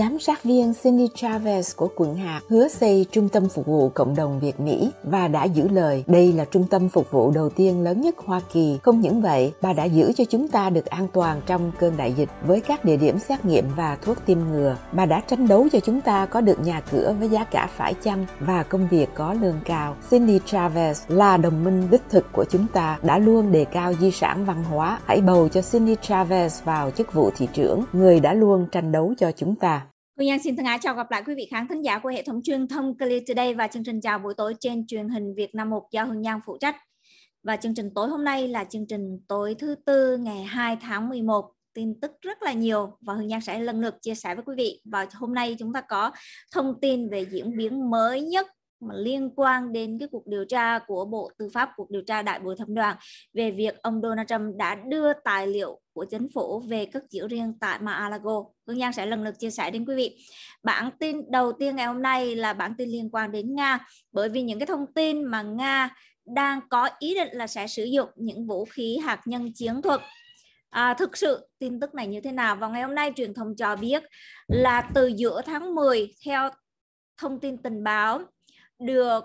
Giám sát viên Cindy Chavez của quận hạt hứa xây trung tâm phục vụ cộng đồng Việt Mỹ và đã giữ lời. Đây là trung tâm phục vụ đầu tiên lớn nhất Hoa Kỳ. Không những vậy, bà đã giữ cho chúng ta được an toàn trong cơn đại dịch với các địa điểm xét nghiệm và thuốc tiêm ngừa. Bà đã tranh đấu cho chúng ta có được nhà cửa với giá cả phải chăng và công việc có lương cao. Cindy Chavez là đồng minh đích thực của chúng ta, đã luôn đề cao di sản văn hóa. Hãy bầu cho Cindy Chavez vào chức vụ thị trưởng, người đã luôn tranh đấu cho chúng ta. Hương Giang xin thân ái chào gặp lại quý vị khán thính giả của hệ thống truyền thông Clear Today và chương trình chào buổi tối trên truyền hình Việt Nam 1 do Hương Giang phụ trách. Và chương trình tối hôm nay là chương trình tối thứ tư ngày 2 tháng 11 tin tức rất là nhiều và Hương Giang sẽ lần lượt chia sẻ với quý vị. Và hôm nay chúng ta có thông tin về diễn biến mới nhất mà liên quan đến cái cuộc điều tra của Bộ Tư pháp, cuộc điều tra Đại bồi thẩm đoàn về việc ông Donald Trump đã đưa tài liệu của chính phủ về các giữ riêng tại Mar-a-Lago. Hương Giang sẽ lần lượt chia sẻ đến quý vị. Bản tin đầu tiên ngày hôm nay là bản tin liên quan đến Nga, bởi vì những cái thông tin mà Nga đang có ý định là sẽ sử dụng những vũ khí hạt nhân chiến thuật À, thực sự tin tức này như thế nào? Vào ngày hôm nay truyền thông cho biết là từ giữa tháng 10 theo thông tin tình báo được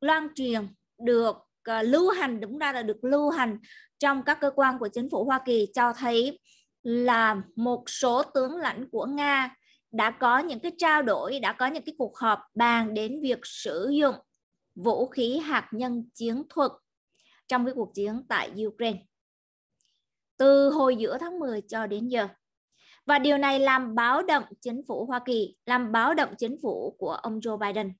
loan truyền được ờ, lưu hành đúng ra là được lưu hành trong các cơ quan của chính phủ Hoa Kỳ cho thấy là một số tướng lãnh của Nga đã có những cái trao đổi, đã có những cái cuộc họp bàn đến việc sử dụng vũ khí hạt nhân chiến thuật trong cái cuộc chiến tại Ukraine từ hồi giữa tháng 10 cho đến giờ. Và điều này làm báo động chính phủ Hoa Kỳ, làm báo động chính phủ của ông Joe Biden.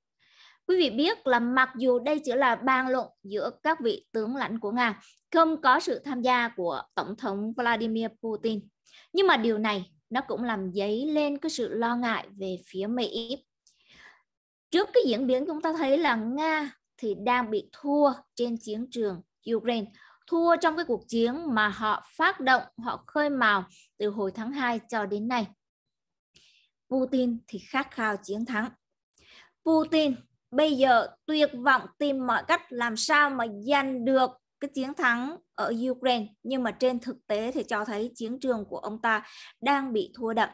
Quý vị biết là mặc dù đây chỉ là bàn luận giữa các vị tướng lãnh của Nga, không có sự tham gia của Tổng thống Vladimir Putin, nhưng mà điều này nó cũng làm dấy lên cái sự lo ngại về phía Mỹ. Trước cái diễn biến chúng ta thấy là Nga thì đang bị thua trên chiến trường Ukraine, thua trong cái cuộc chiến mà họ phát động, họ khơi mào từ hồi tháng 2 cho đến nay. Putin thì khát khao chiến thắng. Putin bây giờ tuyệt vọng tìm mọi cách làm sao mà giành được cái chiến thắng ở Ukraine nhưng mà trên thực tế thì cho thấy chiến trường của ông ta đang bị thua đậm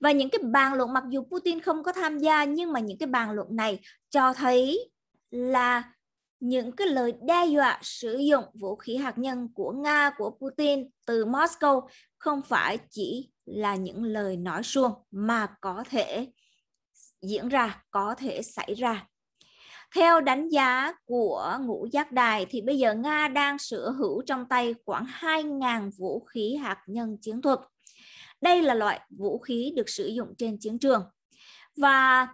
và những cái bàn luận mặc dù Putin không có tham gia nhưng mà những cái bàn luận này cho thấy là những cái lời đe dọa sử dụng vũ khí hạt nhân của Nga của Putin từ Moscow không phải chỉ là những lời nói suông mà có thể diễn ra, có thể xảy ra. Theo đánh giá của Ngũ Giác Đài thì bây giờ Nga đang sở hữu trong tay khoảng 2.000 vũ khí hạt nhân chiến thuật. Đây là loại vũ khí được sử dụng trên chiến trường. Và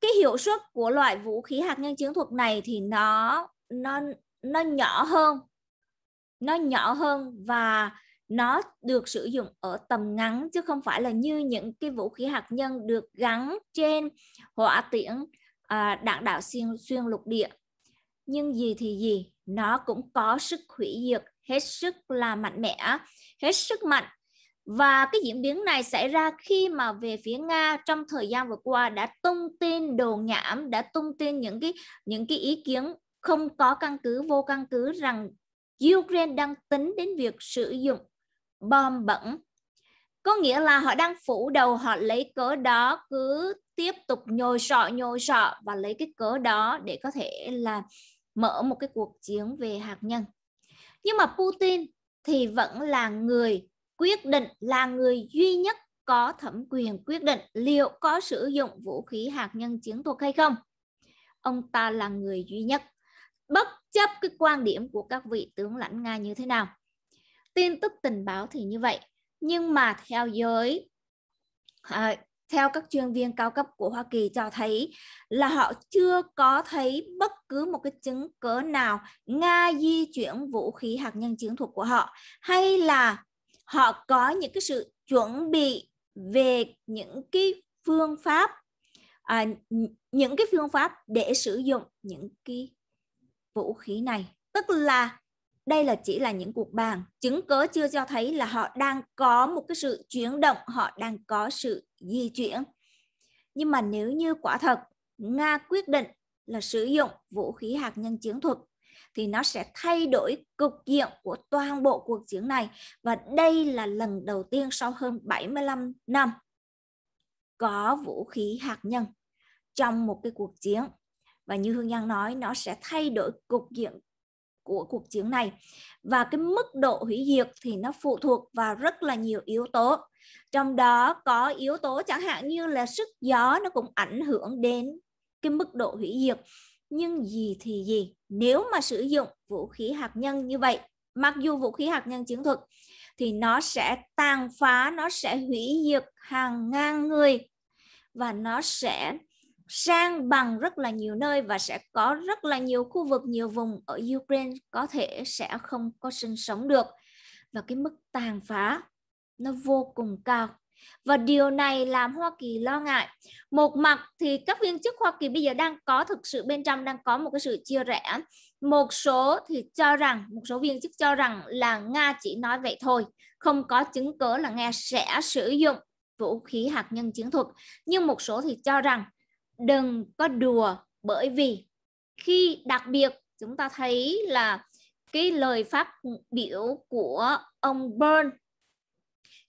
cái hiệu suất của loại vũ khí hạt nhân chiến thuật này thì nó nó nó nhỏ hơn nó nhỏ hơn và nó được sử dụng ở tầm ngắn chứ không phải là như những cái vũ khí hạt nhân được gắn trên hỏa tiễn à, đạn đạo xuyên xuyên lục địa nhưng gì thì gì nó cũng có sức hủy diệt hết sức là mạnh mẽ hết sức mạnh và cái diễn biến này xảy ra khi mà về phía Nga trong thời gian vừa qua đã tung tin đồn nhảm, đã tung tin những cái những cái ý kiến không có căn cứ vô căn cứ rằng Ukraine đang tính đến việc sử dụng bom bẩn có nghĩa là họ đang phủ đầu họ lấy cớ đó cứ tiếp tục nhồi sọ nhồi sọ và lấy cái cớ đó để có thể là mở một cái cuộc chiến về hạt nhân nhưng mà Putin thì vẫn là người quyết định là người duy nhất có thẩm quyền quyết định liệu có sử dụng vũ khí hạt nhân chiến thuật hay không ông ta là người duy nhất bất chấp cái quan điểm của các vị tướng lãnh Nga như thế nào tin tức tình báo thì như vậy nhưng mà theo giới à, theo các chuyên viên cao cấp của Hoa Kỳ cho thấy là họ chưa có thấy bất cứ một cái chứng cớ nào Nga di chuyển vũ khí hạt nhân chiến thuật của họ hay là họ có những cái sự chuẩn bị về những cái phương pháp à, những cái phương pháp để sử dụng những cái vũ khí này tức là đây là chỉ là những cuộc bàn chứng cớ chưa cho thấy là họ đang có một cái sự chuyển động họ đang có sự di chuyển nhưng mà nếu như quả thật nga quyết định là sử dụng vũ khí hạt nhân chiến thuật thì nó sẽ thay đổi cục diện của toàn bộ cuộc chiến này và đây là lần đầu tiên sau hơn 75 năm có vũ khí hạt nhân trong một cái cuộc chiến và như Hương Giang nói nó sẽ thay đổi cục diện của cuộc chiến này và cái mức độ hủy diệt thì nó phụ thuộc vào rất là nhiều yếu tố trong đó có yếu tố chẳng hạn như là sức gió nó cũng ảnh hưởng đến cái mức độ hủy diệt nhưng gì thì gì nếu mà sử dụng vũ khí hạt nhân như vậy mặc dù vũ khí hạt nhân chiến thuật thì nó sẽ tàn phá nó sẽ hủy diệt hàng ngàn người và nó sẽ sang bằng rất là nhiều nơi và sẽ có rất là nhiều khu vực, nhiều vùng ở Ukraine có thể sẽ không có sinh sống được. Và cái mức tàn phá nó vô cùng cao. Và điều này làm Hoa Kỳ lo ngại. Một mặt thì các viên chức Hoa Kỳ bây giờ đang có thực sự bên trong đang có một cái sự chia rẽ. Một số thì cho rằng, một số viên chức cho rằng là Nga chỉ nói vậy thôi, không có chứng cứ là Nga sẽ sử dụng vũ khí hạt nhân chiến thuật. Nhưng một số thì cho rằng đừng có đùa bởi vì khi đặc biệt chúng ta thấy là cái lời phát biểu của ông Byrne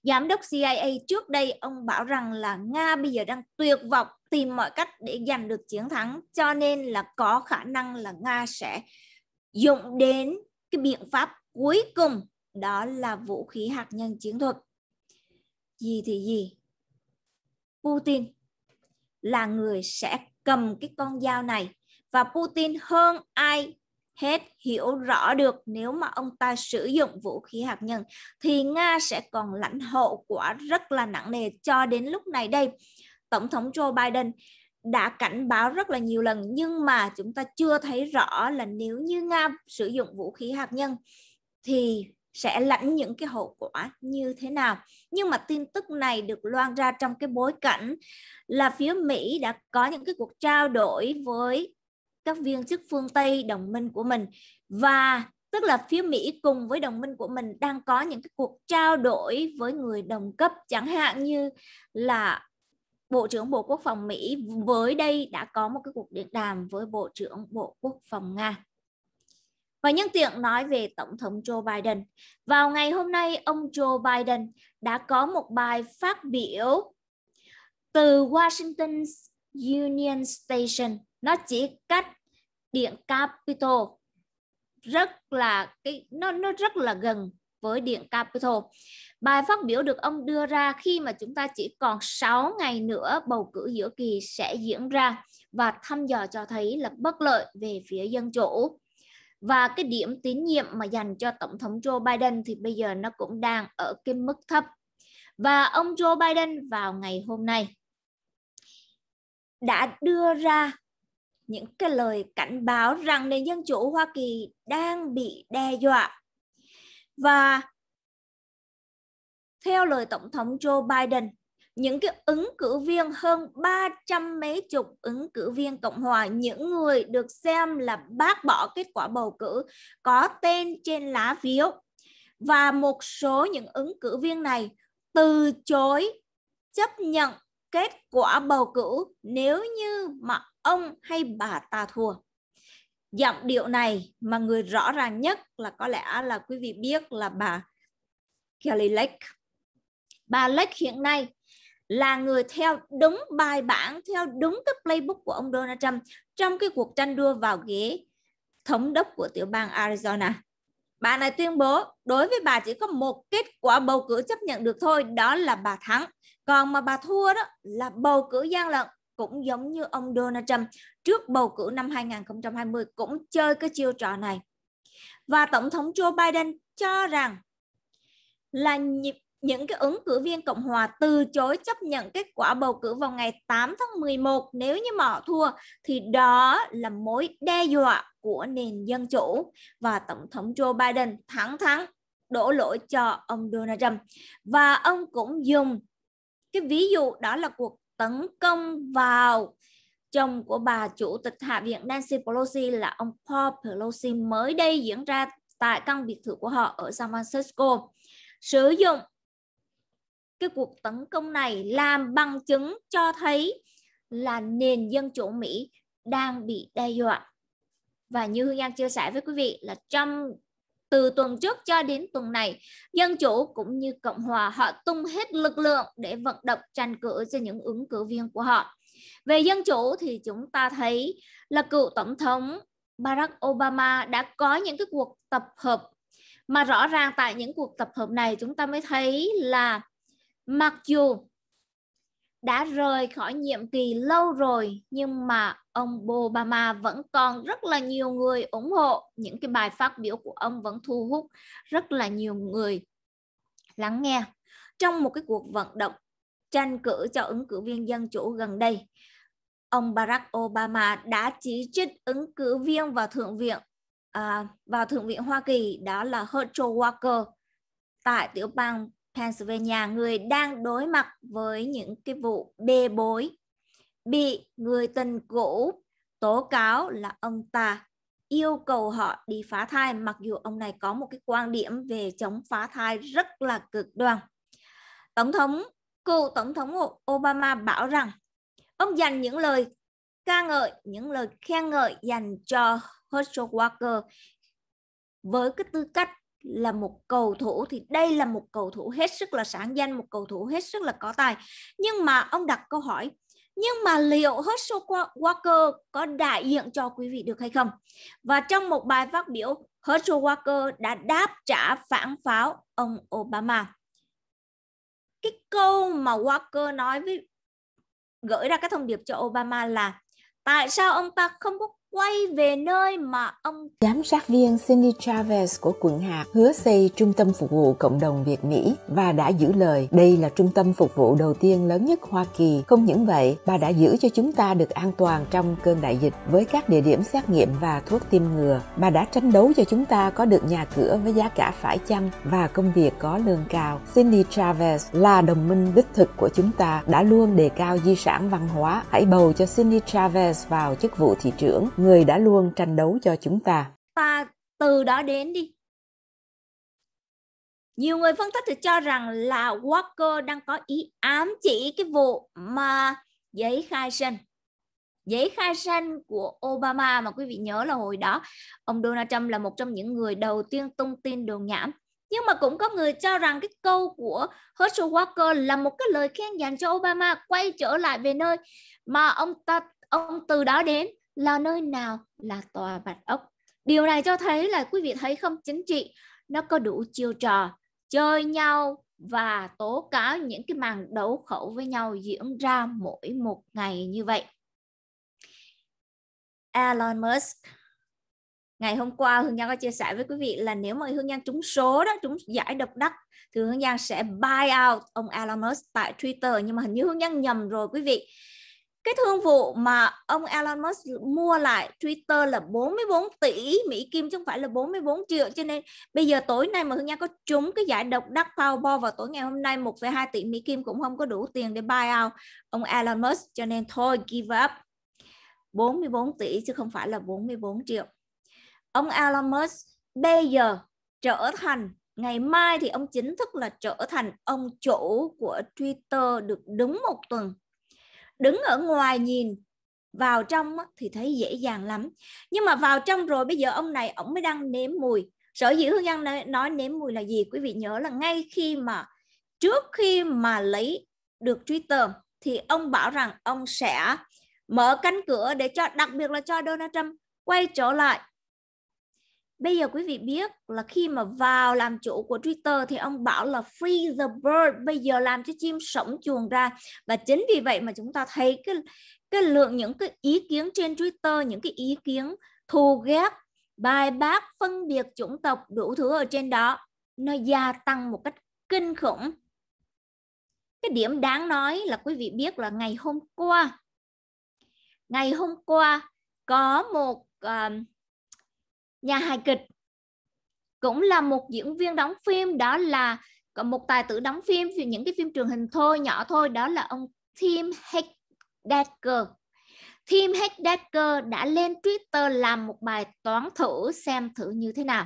giám đốc CIA trước đây ông bảo rằng là Nga bây giờ đang tuyệt vọng tìm mọi cách để giành được chiến thắng cho nên là có khả năng là Nga sẽ dụng đến cái biện pháp cuối cùng đó là vũ khí hạt nhân chiến thuật gì thì gì Putin là người sẽ cầm cái con dao này và Putin hơn ai hết hiểu rõ được nếu mà ông ta sử dụng vũ khí hạt nhân thì Nga sẽ còn lãnh hậu quả rất là nặng nề cho đến lúc này đây. Tổng thống Joe Biden đã cảnh báo rất là nhiều lần nhưng mà chúng ta chưa thấy rõ là nếu như Nga sử dụng vũ khí hạt nhân thì sẽ lãnh những cái hậu quả như thế nào. Nhưng mà tin tức này được loan ra trong cái bối cảnh là phía Mỹ đã có những cái cuộc trao đổi với các viên chức phương Tây đồng minh của mình và tức là phía Mỹ cùng với đồng minh của mình đang có những cái cuộc trao đổi với người đồng cấp chẳng hạn như là Bộ trưởng Bộ Quốc phòng Mỹ với đây đã có một cái cuộc điện đàm với Bộ trưởng Bộ Quốc phòng Nga. Và nhân tiện nói về Tổng thống Joe Biden. Vào ngày hôm nay, ông Joe Biden đã có một bài phát biểu từ Washington Union Station. Nó chỉ cách điện Capitol rất là cái nó nó rất là gần với điện Capitol. Bài phát biểu được ông đưa ra khi mà chúng ta chỉ còn 6 ngày nữa bầu cử giữa kỳ sẽ diễn ra và thăm dò cho thấy là bất lợi về phía dân chủ và cái điểm tín nhiệm mà dành cho tổng thống Joe Biden thì bây giờ nó cũng đang ở cái mức thấp và ông Joe Biden vào ngày hôm nay đã đưa ra những cái lời cảnh báo rằng nền dân chủ Hoa Kỳ đang bị đe dọa và theo lời tổng thống Joe Biden những cái ứng cử viên hơn 300 mấy chục ứng cử viên Cộng hòa, những người được xem là bác bỏ kết quả bầu cử có tên trên lá phiếu. Và một số những ứng cử viên này từ chối chấp nhận kết quả bầu cử nếu như mà ông hay bà ta thua. Giọng điệu này mà người rõ ràng nhất là có lẽ là quý vị biết là bà Kelly Lake. Bà Lake hiện nay là người theo đúng bài bản, theo đúng cái playbook của ông Donald Trump trong cái cuộc tranh đua vào ghế thống đốc của tiểu bang Arizona. Bà này tuyên bố đối với bà chỉ có một kết quả bầu cử chấp nhận được thôi, đó là bà thắng. Còn mà bà thua đó là bầu cử gian lận cũng giống như ông Donald Trump trước bầu cử năm 2020 cũng chơi cái chiêu trò này. Và Tổng thống Joe Biden cho rằng là nhịp những cái ứng cử viên Cộng hòa từ chối chấp nhận kết quả bầu cử vào ngày 8 tháng 11 nếu như mà họ thua thì đó là mối đe dọa của nền dân chủ và Tổng thống Joe Biden thẳng thắn đổ lỗi cho ông Donald Trump và ông cũng dùng cái ví dụ đó là cuộc tấn công vào chồng của bà chủ tịch Hạ viện Nancy Pelosi là ông Paul Pelosi mới đây diễn ra tại căn biệt thự của họ ở San Francisco sử dụng cái cuộc tấn công này làm bằng chứng cho thấy là nền dân chủ Mỹ đang bị đe dọa. Và như Hương An chia sẻ với quý vị là trong từ tuần trước cho đến tuần này, Dân Chủ cũng như Cộng Hòa họ tung hết lực lượng để vận động tranh cử cho những ứng cử viên của họ. Về Dân Chủ thì chúng ta thấy là cựu Tổng thống Barack Obama đã có những cái cuộc tập hợp mà rõ ràng tại những cuộc tập hợp này chúng ta mới thấy là Mặc dù đã rời khỏi nhiệm kỳ lâu rồi nhưng mà ông Obama vẫn còn rất là nhiều người ủng hộ những cái bài phát biểu của ông vẫn thu hút rất là nhiều người lắng nghe trong một cái cuộc vận động tranh cử cho ứng cử viên dân chủ gần đây ông Barack Obama đã chỉ trích ứng cử viên vào thượng viện à, vào thượng viện Hoa Kỳ đó là Herschel Walker tại tiểu bang Pennsylvania người đang đối mặt với những cái vụ bê bối bị người tình cũ tố cáo là ông ta yêu cầu họ đi phá thai mặc dù ông này có một cái quan điểm về chống phá thai rất là cực đoan. Tổng thống cựu tổng thống Obama bảo rằng ông dành những lời ca ngợi, những lời khen ngợi dành cho Herschel Walker với cái tư cách là một cầu thủ thì đây là một cầu thủ hết sức là sáng danh, một cầu thủ hết sức là có tài. Nhưng mà ông đặt câu hỏi nhưng mà liệu Herschel Walker có đại diện cho quý vị được hay không? Và trong một bài phát biểu, Herschel Walker đã đáp trả phản pháo ông Obama. Cái câu mà Walker nói với gửi ra cái thông điệp cho Obama là tại sao ông ta không có quay về nơi mà ông giám sát viên Cindy Chavez của quận hạt hứa xây trung tâm phục vụ cộng đồng Việt Mỹ và đã giữ lời. Đây là trung tâm phục vụ đầu tiên lớn nhất Hoa Kỳ. Không những vậy, bà đã giữ cho chúng ta được an toàn trong cơn đại dịch với các địa điểm xét nghiệm và thuốc tiêm ngừa. Bà đã tranh đấu cho chúng ta có được nhà cửa với giá cả phải chăng và công việc có lương cao. Cindy Chavez là đồng minh đích thực của chúng ta đã luôn đề cao di sản văn hóa. Hãy bầu cho Cindy Chavez vào chức vụ thị trưởng người đã luôn tranh đấu cho chúng ta Ta từ đó đến đi nhiều người phân tích thì cho rằng là Walker đang có ý ám chỉ cái vụ mà giấy khai sinh giấy khai sinh của Obama mà quý vị nhớ là hồi đó ông Donald Trump là một trong những người đầu tiên tung tin đồ nhảm nhưng mà cũng có người cho rằng cái câu của Herschel Walker là một cái lời khen dành cho Obama quay trở lại về nơi mà ông ta ông từ đó đến là nơi nào là tòa bạch ốc điều này cho thấy là quý vị thấy không chính trị nó có đủ chiêu trò chơi nhau và tố cáo những cái màn đấu khẩu với nhau diễn ra mỗi một ngày như vậy Elon Musk ngày hôm qua Hương Giang có chia sẻ với quý vị là nếu mà Hương Giang trúng số đó trúng giải độc đắc thì Hương Giang sẽ buy out ông Elon Musk tại Twitter nhưng mà hình như Hương Giang nhầm rồi quý vị cái thương vụ mà ông Elon Musk mua lại Twitter là 44 tỷ Mỹ Kim chứ không phải là 44 triệu. Cho nên bây giờ tối nay mà Hương nha có trúng cái giải độc đắc Powerball vào tối ngày hôm nay 1,2 tỷ Mỹ Kim cũng không có đủ tiền để buy out ông Elon Musk. Cho nên thôi give up. 44 tỷ chứ không phải là 44 triệu. Ông Elon Musk bây giờ trở thành ngày mai thì ông chính thức là trở thành ông chủ của Twitter được đúng một tuần đứng ở ngoài nhìn vào trong thì thấy dễ dàng lắm nhưng mà vào trong rồi bây giờ ông này ông mới đang nếm mùi sở dĩ hương giang nói, nói nếm mùi là gì quý vị nhớ là ngay khi mà trước khi mà lấy được truy tờ thì ông bảo rằng ông sẽ mở cánh cửa để cho đặc biệt là cho Donald Trump quay trở lại Bây giờ quý vị biết là khi mà vào làm chủ của Twitter thì ông bảo là free the bird, bây giờ làm cho chim sống chuồng ra. Và chính vì vậy mà chúng ta thấy cái cái lượng những cái ý kiến trên Twitter, những cái ý kiến thù ghét, bài bác, phân biệt chủng tộc đủ thứ ở trên đó nó gia tăng một cách kinh khủng. Cái điểm đáng nói là quý vị biết là ngày hôm qua ngày hôm qua có một uh, nhà hài kịch cũng là một diễn viên đóng phim đó là một tài tử đóng phim những cái phim truyền hình thôi nhỏ thôi đó là ông Tim Heidecker Tim Heidecker đã lên Twitter làm một bài toán thử xem thử như thế nào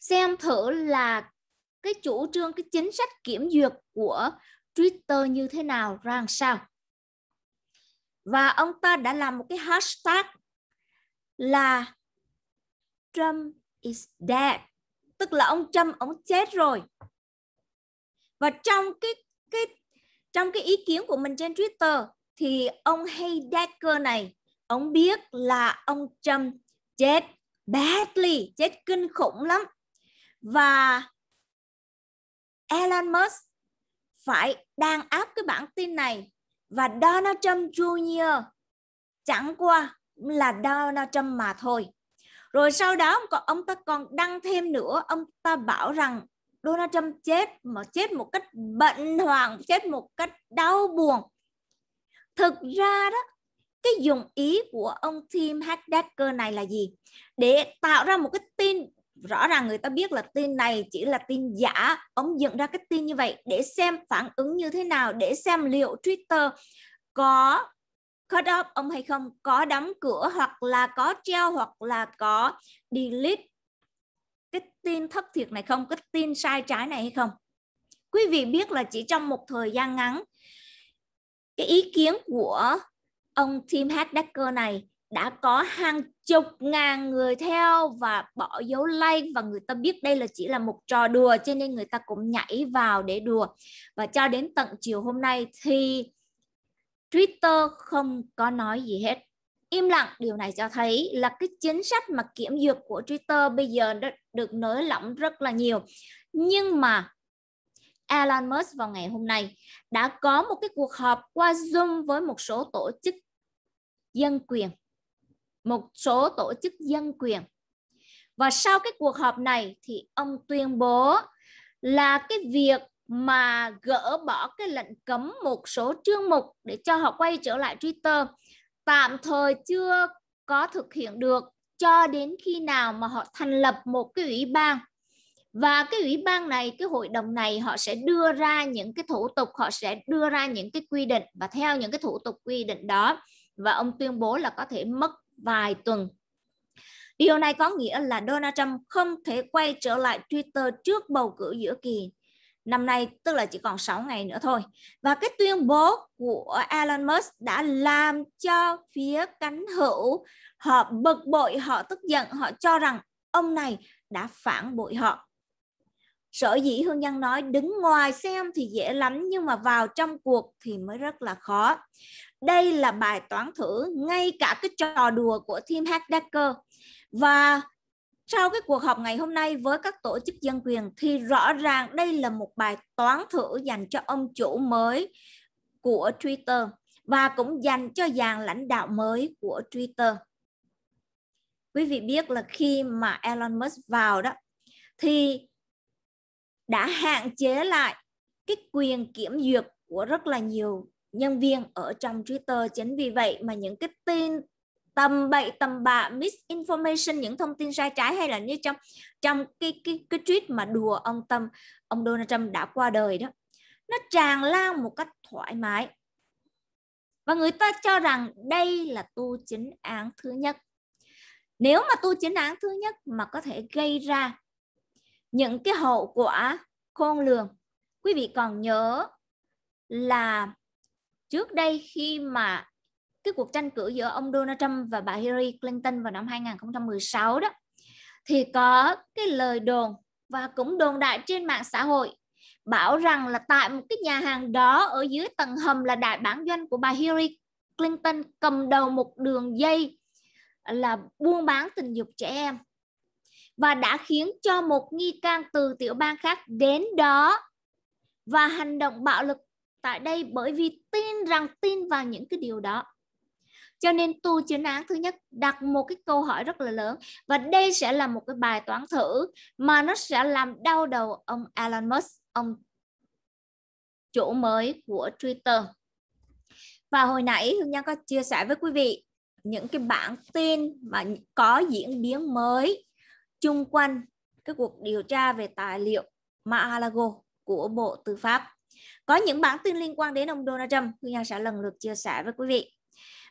xem thử là cái chủ trương cái chính sách kiểm duyệt của Twitter như thế nào ra sao và ông ta đã làm một cái hashtag là Trump is dead tức là ông Trump ông chết rồi và trong cái cái trong cái ý kiến của mình trên Twitter thì ông Hay Decker này ông biết là ông Trump chết badly chết kinh khủng lắm và Elon Musk phải đang áp cái bản tin này và Donald Trump Jr. chẳng qua là Donald Trump mà thôi rồi sau đó ông ta còn đăng thêm nữa ông ta bảo rằng Donald Trump chết mà chết một cách bận hoàng chết một cách đau buồn thực ra đó cái dụng ý của ông Tim Hacker này là gì để tạo ra một cái tin rõ ràng người ta biết là tin này chỉ là tin giả ông dựng ra cái tin như vậy để xem phản ứng như thế nào để xem liệu Twitter có cut off ông hay không có đóng cửa hoặc là có treo hoặc là có delete cái tin thất thiệt này không cái tin sai trái này hay không quý vị biết là chỉ trong một thời gian ngắn cái ý kiến của ông Tim Hackdacker này đã có hàng chục ngàn người theo và bỏ dấu like và người ta biết đây là chỉ là một trò đùa cho nên người ta cũng nhảy vào để đùa và cho đến tận chiều hôm nay thì Twitter không có nói gì hết. Im lặng, điều này cho thấy là cái chính sách mà kiểm duyệt của Twitter bây giờ đã được nới lỏng rất là nhiều. Nhưng mà Elon Musk vào ngày hôm nay đã có một cái cuộc họp qua Zoom với một số tổ chức dân quyền, một số tổ chức dân quyền. Và sau cái cuộc họp này thì ông tuyên bố là cái việc mà gỡ bỏ cái lệnh cấm một số chương mục để cho họ quay trở lại Twitter tạm thời chưa có thực hiện được cho đến khi nào mà họ thành lập một cái ủy ban và cái ủy ban này cái hội đồng này họ sẽ đưa ra những cái thủ tục họ sẽ đưa ra những cái quy định và theo những cái thủ tục quy định đó và ông tuyên bố là có thể mất vài tuần điều này có nghĩa là Donald Trump không thể quay trở lại Twitter trước bầu cử giữa kỳ năm nay tức là chỉ còn 6 ngày nữa thôi. Và cái tuyên bố của Elon Musk đã làm cho phía cánh hữu họ bực bội, họ tức giận, họ cho rằng ông này đã phản bội họ. Sở dĩ Hương Giang nói đứng ngoài xem thì dễ lắm nhưng mà vào trong cuộc thì mới rất là khó. Đây là bài toán thử ngay cả cái trò đùa của Tim Hackdacker. Và sau cái cuộc họp ngày hôm nay với các tổ chức dân quyền thì rõ ràng đây là một bài toán thử dành cho ông chủ mới của Twitter và cũng dành cho dàn lãnh đạo mới của Twitter. Quý vị biết là khi mà Elon Musk vào đó thì đã hạn chế lại cái quyền kiểm duyệt của rất là nhiều nhân viên ở trong Twitter. Chính vì vậy mà những cái tin tầm bậy tầm bạ misinformation những thông tin sai trái hay là như trong trong cái cái cái tweet mà đùa ông tâm ông Donald Trump đã qua đời đó nó tràn lan một cách thoải mái và người ta cho rằng đây là tu chính án thứ nhất nếu mà tu chính án thứ nhất mà có thể gây ra những cái hậu quả khôn lường quý vị còn nhớ là trước đây khi mà cái cuộc tranh cử giữa ông Donald Trump và bà Hillary Clinton vào năm 2016 đó thì có cái lời đồn và cũng đồn đại trên mạng xã hội bảo rằng là tại một cái nhà hàng đó ở dưới tầng hầm là đại bản doanh của bà Hillary Clinton cầm đầu một đường dây là buôn bán tình dục trẻ em và đã khiến cho một nghi can từ tiểu bang khác đến đó và hành động bạo lực tại đây bởi vì tin rằng tin vào những cái điều đó cho nên tu chính án thứ nhất đặt một cái câu hỏi rất là lớn và đây sẽ là một cái bài toán thử mà nó sẽ làm đau đầu ông Elon Musk ông chủ mới của Twitter và hồi nãy Hương Nhân có chia sẻ với quý vị những cái bản tin mà có diễn biến mới chung quanh cái cuộc điều tra về tài liệu Mar-a-Lago của Bộ Tư pháp. Có những bản tin liên quan đến ông Donald Trump, Hương Nhân sẽ lần lượt chia sẻ với quý vị.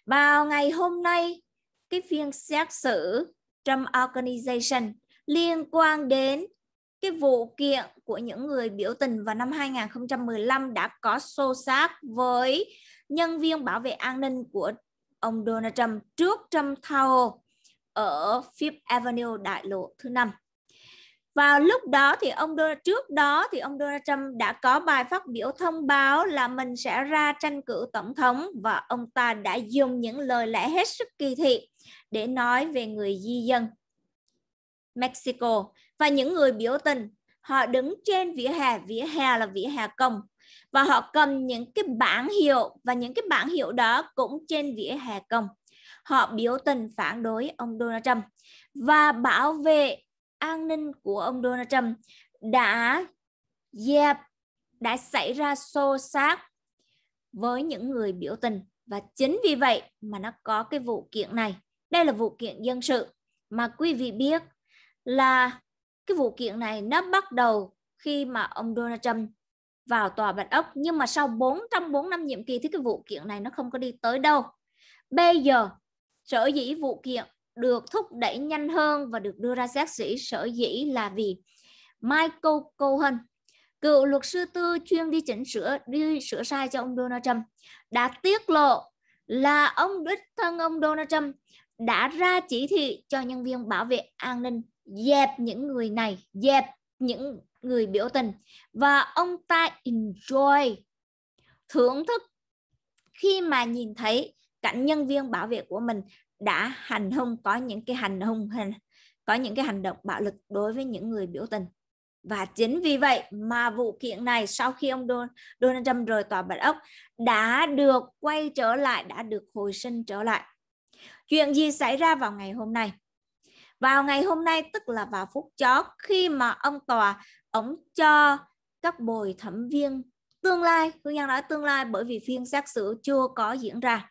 Vào ngày hôm nay, cái phiên xét xử Trump Organization liên quan đến cái vụ kiện của những người biểu tình vào năm 2015 đã có xô xát với nhân viên bảo vệ an ninh của ông Donald Trump trước Trump Tower ở Fifth Avenue đại lộ thứ năm vào lúc đó thì ông Donald, trước đó thì ông Donald Trump đã có bài phát biểu thông báo là mình sẽ ra tranh cử tổng thống và ông ta đã dùng những lời lẽ hết sức kỳ thị để nói về người di dân Mexico và những người biểu tình họ đứng trên vỉa hè vỉa hè là vỉa hè công và họ cầm những cái bảng hiệu và những cái bảng hiệu đó cũng trên vỉa hè công họ biểu tình phản đối ông Donald Trump và bảo vệ an ninh của ông Donald Trump đã dẹp đã xảy ra xô xát với những người biểu tình và chính vì vậy mà nó có cái vụ kiện này. Đây là vụ kiện dân sự mà quý vị biết là cái vụ kiện này nó bắt đầu khi mà ông Donald Trump vào tòa Bạch Ốc nhưng mà sau 4 trong 4 năm nhiệm kỳ thì cái vụ kiện này nó không có đi tới đâu. Bây giờ sở dĩ vụ kiện được thúc đẩy nhanh hơn và được đưa ra xét xử sở dĩ là vì Michael Cohen, cựu luật sư tư chuyên đi chỉnh sửa đi sửa sai cho ông Donald Trump đã tiết lộ là ông đích thân ông Donald Trump đã ra chỉ thị cho nhân viên bảo vệ an ninh dẹp những người này, dẹp những người biểu tình và ông ta enjoy thưởng thức khi mà nhìn thấy cảnh nhân viên bảo vệ của mình đã hành hung có những cái hành hung có những cái hành động bạo lực đối với những người biểu tình và chính vì vậy mà vụ kiện này sau khi ông Donald Trump rời tòa Bạch Ốc đã được quay trở lại, đã được hồi sinh trở lại. Chuyện gì xảy ra vào ngày hôm nay? Vào ngày hôm nay tức là vào phút chót khi mà ông tòa ông cho các bồi thẩm viên tương lai, Hương Giang nói tương lai bởi vì phiên xét xử chưa có diễn ra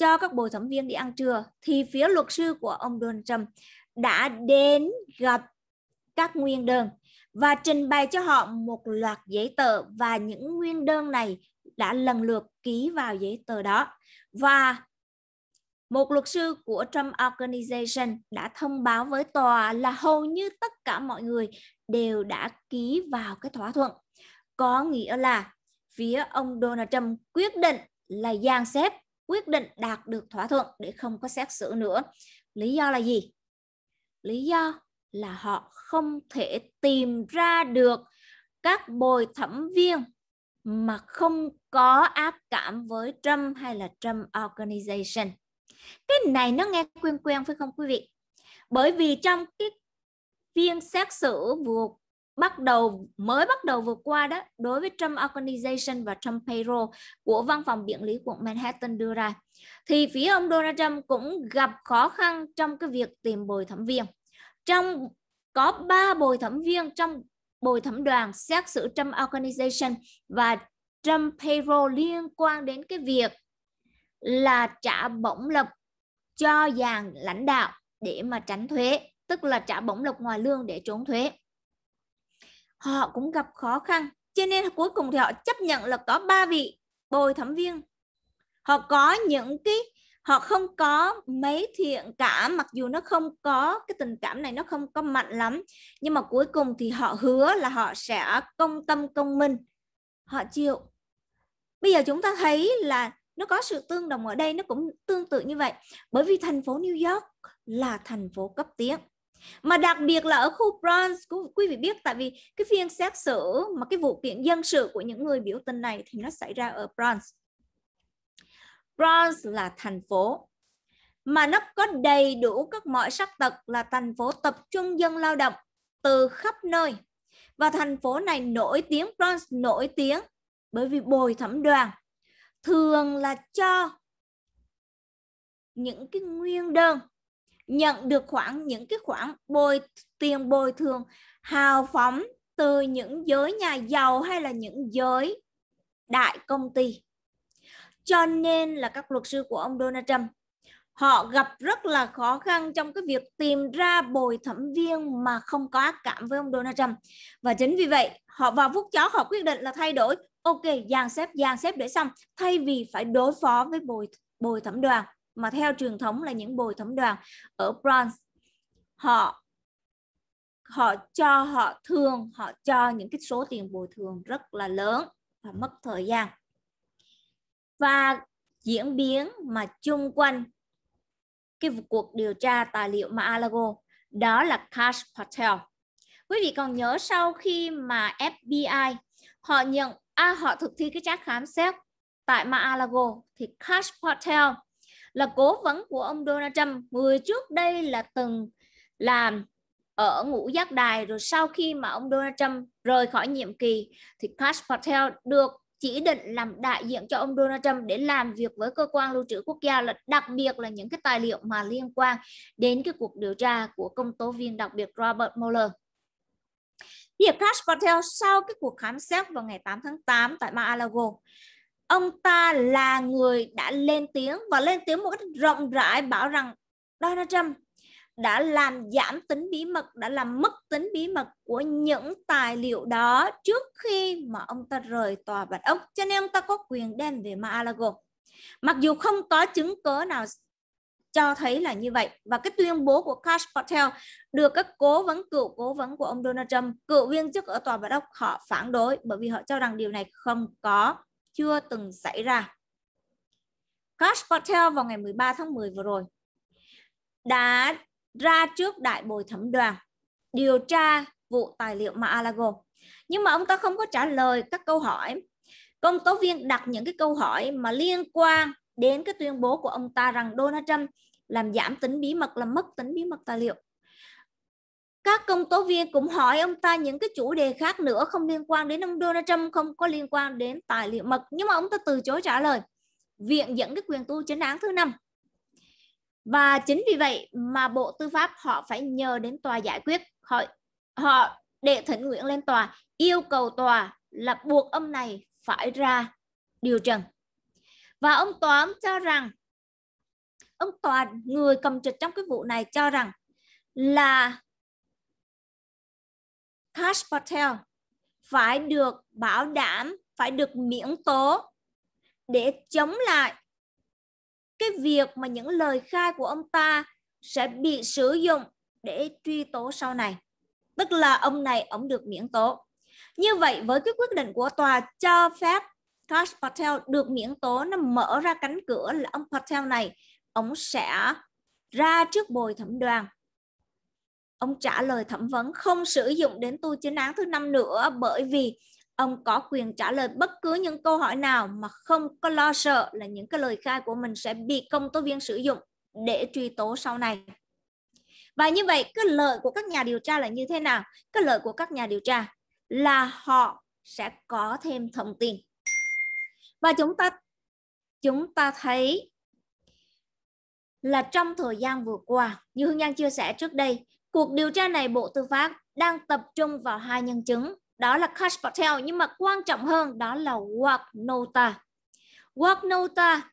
cho các bồi thẩm viên đi ăn trưa thì phía luật sư của ông Donald Trump đã đến gặp các nguyên đơn và trình bày cho họ một loạt giấy tờ và những nguyên đơn này đã lần lượt ký vào giấy tờ đó và một luật sư của Trump Organization đã thông báo với tòa là hầu như tất cả mọi người đều đã ký vào cái thỏa thuận. Có nghĩa là phía ông Donald Trump quyết định là dàn xếp quyết định đạt được thỏa thuận để không có xét xử nữa. Lý do là gì? Lý do là họ không thể tìm ra được các bồi thẩm viên mà không có ác cảm với Trump hay là Trump Organization. Cái này nó nghe quen quen phải không quý vị? Bởi vì trong cái phiên xét xử vừa bắt đầu mới bắt đầu vừa qua đó đối với Trump Organization và Trump Payroll của văn phòng biện lý quận Manhattan đưa ra thì phía ông Donald Trump cũng gặp khó khăn trong cái việc tìm bồi thẩm viên trong có ba bồi thẩm viên trong bồi thẩm đoàn xét xử Trump Organization và Trump Payroll liên quan đến cái việc là trả bổng lộc cho dàn lãnh đạo để mà tránh thuế tức là trả bổng lộc ngoài lương để trốn thuế họ cũng gặp khó khăn cho nên cuối cùng thì họ chấp nhận là có ba vị bồi thẩm viên họ có những cái họ không có mấy thiện cảm mặc dù nó không có cái tình cảm này nó không có mạnh lắm nhưng mà cuối cùng thì họ hứa là họ sẽ công tâm công minh họ chịu bây giờ chúng ta thấy là nó có sự tương đồng ở đây nó cũng tương tự như vậy bởi vì thành phố New York là thành phố cấp tiến mà đặc biệt là ở khu Bronx, quý vị biết tại vì cái phiên xét xử mà cái vụ kiện dân sự của những người biểu tình này thì nó xảy ra ở Bronx. Bronx là thành phố mà nó có đầy đủ các mọi sắc tộc là thành phố tập trung dân lao động từ khắp nơi. Và thành phố này nổi tiếng, Bronx nổi tiếng bởi vì bồi thẩm đoàn thường là cho những cái nguyên đơn nhận được khoảng những cái khoản bồi tiền bồi thường hào phóng từ những giới nhà giàu hay là những giới đại công ty. Cho nên là các luật sư của ông Donald Trump họ gặp rất là khó khăn trong cái việc tìm ra bồi thẩm viên mà không có ác cảm với ông Donald Trump. Và chính vì vậy, họ vào phút chó họ quyết định là thay đổi, ok, dàn xếp, dàn xếp để xong, thay vì phải đối phó với bồi bồi thẩm đoàn mà theo truyền thống là những bồi thẩm đoàn ở Bronx họ họ cho họ thường họ cho những cái số tiền bồi thường rất là lớn và mất thời gian và diễn biến mà chung quanh cái cuộc điều tra tài liệu mà Alago đó là Cash Patel quý vị còn nhớ sau khi mà FBI họ nhận à, họ thực thi cái trác khám xét tại Mar-a-Lago thì Cash Patel là cố vấn của ông Donald Trump người trước đây là từng làm ở ngũ giác đài rồi sau khi mà ông Donald Trump rời khỏi nhiệm kỳ thì Kash Patel được chỉ định làm đại diện cho ông Donald Trump để làm việc với cơ quan lưu trữ quốc gia là đặc biệt là những cái tài liệu mà liên quan đến cái cuộc điều tra của công tố viên đặc biệt Robert Mueller. Việc Kash Patel sau cái cuộc khám xét vào ngày 8 tháng 8 tại Mar-a-Lago ông ta là người đã lên tiếng và lên tiếng một cách rộng rãi bảo rằng Donald Trump đã làm giảm tính bí mật, đã làm mất tính bí mật của những tài liệu đó trước khi mà ông ta rời tòa bạch ốc. Cho nên ông ta có quyền đem về Mar-a-Lago. Mặc dù không có chứng cứ nào cho thấy là như vậy và cái tuyên bố của Cash Patel được các cố vấn cựu cố vấn của ông Donald Trump cựu viên chức ở tòa bạch ốc họ phản đối bởi vì họ cho rằng điều này không có chưa từng xảy ra. Cash Patel vào ngày 13 tháng 10 vừa rồi đã ra trước đại bồi thẩm đoàn điều tra vụ tài liệu mà Alago. Nhưng mà ông ta không có trả lời các câu hỏi. Công tố viên đặt những cái câu hỏi mà liên quan đến cái tuyên bố của ông ta rằng Donald Trump làm giảm tính bí mật, làm mất tính bí mật tài liệu. Các công tố viên cũng hỏi ông ta những cái chủ đề khác nữa không liên quan đến ông Donald Trump, không có liên quan đến tài liệu mật. Nhưng mà ông ta từ chối trả lời. Viện dẫn cái quyền tu chính án thứ năm. Và chính vì vậy mà Bộ Tư pháp họ phải nhờ đến tòa giải quyết. Họ, họ đệ thỉnh nguyện lên tòa, yêu cầu tòa là buộc ông này phải ra điều trần. Và ông tòa ông cho rằng, ông tòa người cầm trịch trong cái vụ này cho rằng là Taj Patel phải được bảo đảm, phải được miễn tố để chống lại cái việc mà những lời khai của ông ta sẽ bị sử dụng để truy tố sau này. Tức là ông này ông được miễn tố. Như vậy với cái quyết định của tòa cho phép Taj Patel được miễn tố nó mở ra cánh cửa là ông Patel này ông sẽ ra trước bồi thẩm đoàn ông trả lời thẩm vấn không sử dụng đến tu chính án thứ năm nữa bởi vì ông có quyền trả lời bất cứ những câu hỏi nào mà không có lo sợ là những cái lời khai của mình sẽ bị công tố viên sử dụng để truy tố sau này. Và như vậy, cái lợi của các nhà điều tra là như thế nào? Cái lợi của các nhà điều tra là họ sẽ có thêm thông tin. Và chúng ta chúng ta thấy là trong thời gian vừa qua, như Hương Giang chia sẻ trước đây, Cuộc điều tra này Bộ Tư pháp đang tập trung vào hai nhân chứng, đó là Kash Patel nhưng mà quan trọng hơn đó là Wag Nota. Wag Nota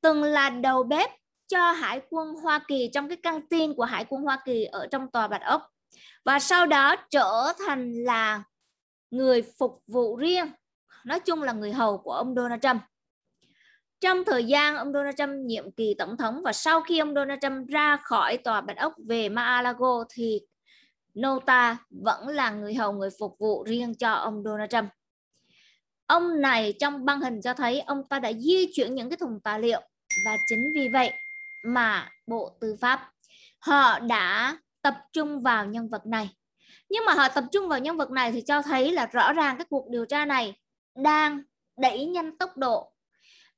từng là đầu bếp cho Hải quân Hoa Kỳ trong cái căng tin của Hải quân Hoa Kỳ ở trong tòa Bạch Ốc và sau đó trở thành là người phục vụ riêng nói chung là người hầu của ông Donald Trump trong thời gian ông Donald Trump nhiệm kỳ tổng thống và sau khi ông Donald Trump ra khỏi tòa bạch ốc về Mar-a-Lago thì Nota vẫn là người hầu người phục vụ riêng cho ông Donald Trump. Ông này trong băng hình cho thấy ông ta đã di chuyển những cái thùng tài liệu và chính vì vậy mà Bộ Tư pháp họ đã tập trung vào nhân vật này. Nhưng mà họ tập trung vào nhân vật này thì cho thấy là rõ ràng các cuộc điều tra này đang đẩy nhanh tốc độ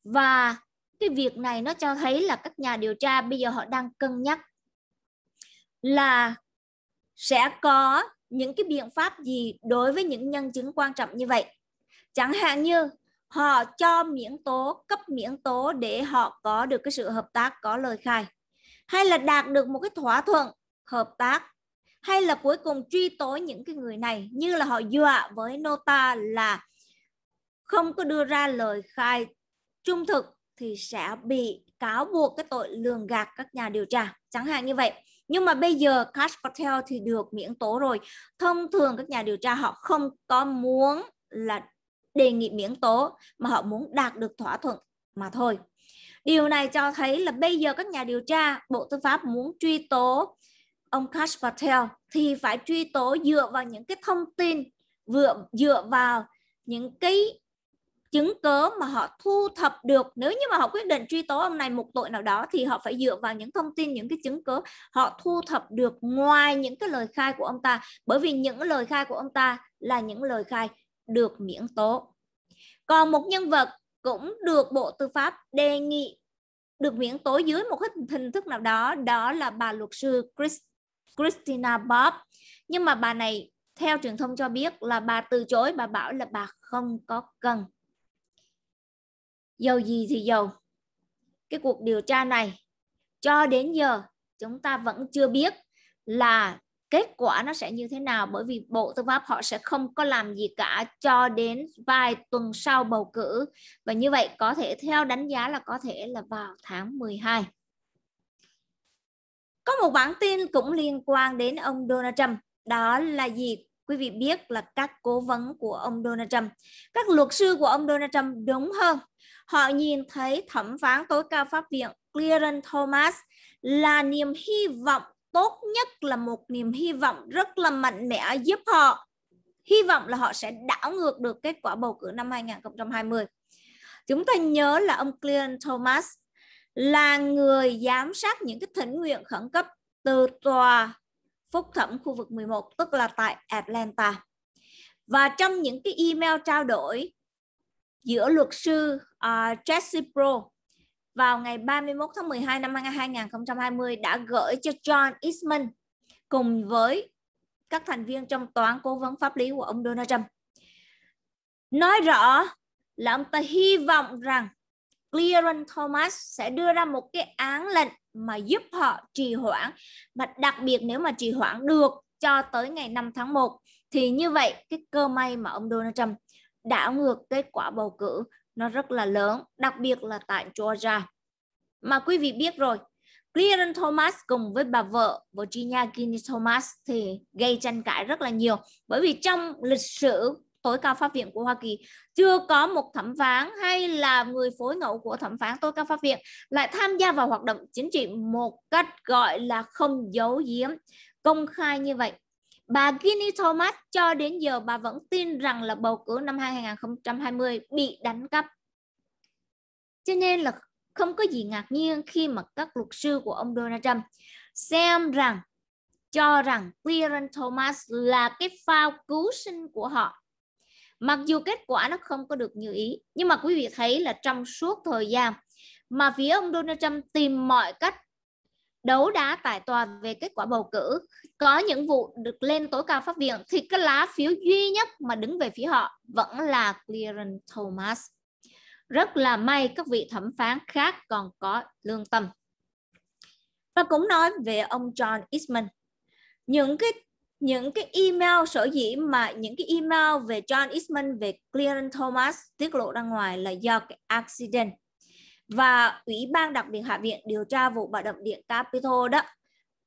và cái việc này nó cho thấy là các nhà điều tra bây giờ họ đang cân nhắc là sẽ có những cái biện pháp gì đối với những nhân chứng quan trọng như vậy chẳng hạn như họ cho miễn tố cấp miễn tố để họ có được cái sự hợp tác có lời khai hay là đạt được một cái thỏa thuận hợp tác hay là cuối cùng truy tố những cái người này như là họ dọa với nota là không có đưa ra lời khai trung thực thì sẽ bị cáo buộc cái tội lường gạt các nhà điều tra chẳng hạn như vậy nhưng mà bây giờ Cash Patel thì được miễn tố rồi thông thường các nhà điều tra họ không có muốn là đề nghị miễn tố mà họ muốn đạt được thỏa thuận mà thôi điều này cho thấy là bây giờ các nhà điều tra Bộ Tư pháp muốn truy tố ông Cash Patel thì phải truy tố dựa vào những cái thông tin vừa dựa vào những cái chứng cớ mà họ thu thập được nếu như mà họ quyết định truy tố ông này một tội nào đó thì họ phải dựa vào những thông tin những cái chứng cớ họ thu thập được ngoài những cái lời khai của ông ta bởi vì những lời khai của ông ta là những lời khai được miễn tố còn một nhân vật cũng được bộ tư pháp đề nghị được miễn tố dưới một hình thức nào đó đó là bà luật sư Chris, Christina Bob nhưng mà bà này theo truyền thông cho biết là bà từ chối bà bảo là bà không có cần dầu gì thì dầu cái cuộc điều tra này cho đến giờ chúng ta vẫn chưa biết là kết quả nó sẽ như thế nào bởi vì bộ tư pháp họ sẽ không có làm gì cả cho đến vài tuần sau bầu cử và như vậy có thể theo đánh giá là có thể là vào tháng 12. Có một bản tin cũng liên quan đến ông Donald Trump, đó là gì? Quý vị biết là các cố vấn của ông Donald Trump, các luật sư của ông Donald Trump đúng hơn họ nhìn thấy thẩm phán tối cao pháp viện Clarence Thomas là niềm hy vọng tốt nhất là một niềm hy vọng rất là mạnh mẽ giúp họ hy vọng là họ sẽ đảo ngược được kết quả bầu cử năm 2020. Chúng ta nhớ là ông Clarence Thomas là người giám sát những cái thỉnh nguyện khẩn cấp từ tòa phúc thẩm khu vực 11 tức là tại Atlanta. Và trong những cái email trao đổi giữa luật sư uh, Jesse Pro vào ngày 31 tháng 12 năm 2020 đã gửi cho John Eastman cùng với các thành viên trong toán cố vấn pháp lý của ông Donald Trump. Nói rõ là ông ta hy vọng rằng Clarence Thomas sẽ đưa ra một cái án lệnh mà giúp họ trì hoãn và đặc biệt nếu mà trì hoãn được cho tới ngày 5 tháng 1 thì như vậy cái cơ may mà ông Donald Trump đảo ngược kết quả bầu cử nó rất là lớn, đặc biệt là tại Georgia. Mà quý vị biết rồi, Clarence Thomas cùng với bà vợ Virginia Ginnis Thomas thì gây tranh cãi rất là nhiều bởi vì trong lịch sử tối cao pháp viện của Hoa Kỳ chưa có một thẩm phán hay là người phối ngẫu của thẩm phán tối cao pháp viện lại tham gia vào hoạt động chính trị một cách gọi là không giấu giếm công khai như vậy Bà Ginny Thomas cho đến giờ bà vẫn tin rằng là bầu cử năm 2020 bị đánh cắp. Cho nên là không có gì ngạc nhiên khi mà các luật sư của ông Donald Trump xem rằng cho rằng Clarence Thomas là cái phao cứu sinh của họ. Mặc dù kết quả nó không có được như ý, nhưng mà quý vị thấy là trong suốt thời gian mà phía ông Donald Trump tìm mọi cách đấu đá tại tòa về kết quả bầu cử có những vụ được lên tối cao pháp viện thì cái lá phiếu duy nhất mà đứng về phía họ vẫn là Clarence Thomas rất là may các vị thẩm phán khác còn có lương tâm và cũng nói về ông John Eastman những cái những cái email sở dĩ mà những cái email về John Eastman về Clarence Thomas tiết lộ ra ngoài là do cái accident và Ủy ban đặc biệt Hạ viện điều tra vụ bạo động điện Capitol đó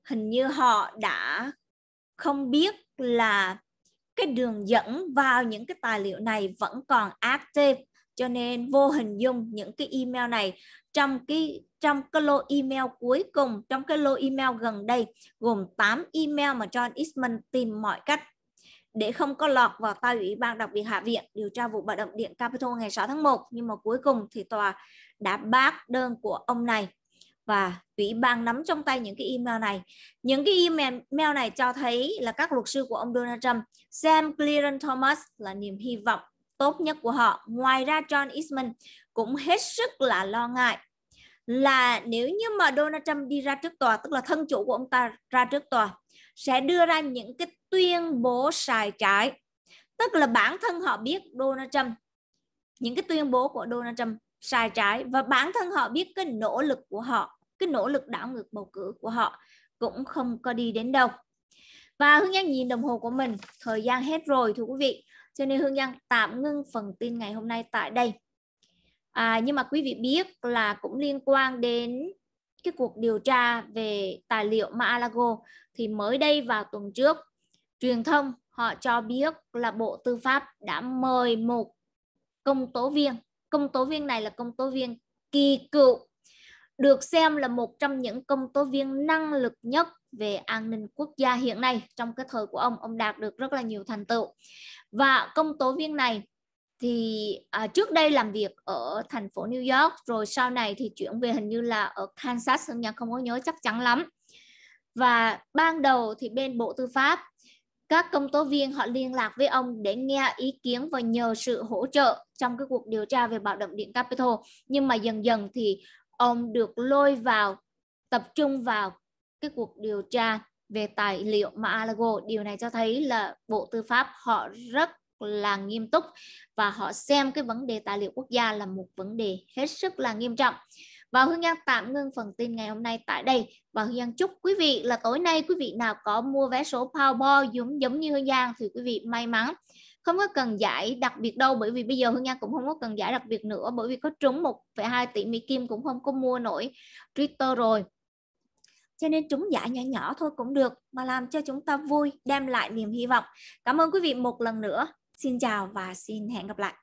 hình như họ đã không biết là cái đường dẫn vào những cái tài liệu này vẫn còn active cho nên vô hình dung những cái email này trong cái trong cái lô email cuối cùng trong cái lô email gần đây gồm 8 email mà John Eastman tìm mọi cách để không có lọt vào tay ủy ban đặc biệt hạ viện điều tra vụ bạo động điện Capitol ngày 6 tháng 1 nhưng mà cuối cùng thì tòa đã bác đơn của ông này và ủy ban nắm trong tay những cái email này. Những cái email này cho thấy là các luật sư của ông Donald Trump xem Clarence Thomas là niềm hy vọng tốt nhất của họ. Ngoài ra John Eastman cũng hết sức là lo ngại là nếu như mà Donald Trump đi ra trước tòa, tức là thân chủ của ông ta ra trước tòa, sẽ đưa ra những cái tuyên bố sai trái. Tức là bản thân họ biết Donald Trump, những cái tuyên bố của Donald Trump sai trái và bản thân họ biết cái nỗ lực của họ cái nỗ lực đảo ngược bầu cử của họ cũng không có đi đến đâu và hương giang nhìn đồng hồ của mình thời gian hết rồi thưa quý vị cho nên hương giang tạm ngưng phần tin ngày hôm nay tại đây à, nhưng mà quý vị biết là cũng liên quan đến cái cuộc điều tra về tài liệu Malago thì mới đây vào tuần trước truyền thông họ cho biết là Bộ Tư pháp đã mời một công tố viên công tố viên này là công tố viên kỳ cựu được xem là một trong những công tố viên năng lực nhất về an ninh quốc gia hiện nay trong cái thời của ông ông đạt được rất là nhiều thành tựu và công tố viên này thì à, trước đây làm việc ở thành phố New York rồi sau này thì chuyển về hình như là ở Kansas Sơn không có nhớ chắc chắn lắm và ban đầu thì bên Bộ Tư pháp các công tố viên họ liên lạc với ông để nghe ý kiến và nhờ sự hỗ trợ trong cái cuộc điều tra về bạo động điện Capitol. Nhưng mà dần dần thì ông được lôi vào, tập trung vào cái cuộc điều tra về tài liệu mà Alago. Điều này cho thấy là Bộ Tư pháp họ rất là nghiêm túc và họ xem cái vấn đề tài liệu quốc gia là một vấn đề hết sức là nghiêm trọng. Và Hương Giang tạm ngưng phần tin ngày hôm nay tại đây và Hương Giang chúc quý vị là tối nay quý vị nào có mua vé số Powerball giống giống như Hương Giang thì quý vị may mắn không có cần giải đặc biệt đâu bởi vì bây giờ Hương Giang cũng không có cần giải đặc biệt nữa bởi vì có trúng 1,2 tỷ Mỹ Kim cũng không có mua nổi Twitter rồi cho nên trúng giải nhỏ nhỏ thôi cũng được mà làm cho chúng ta vui đem lại niềm hy vọng cảm ơn quý vị một lần nữa xin chào và xin hẹn gặp lại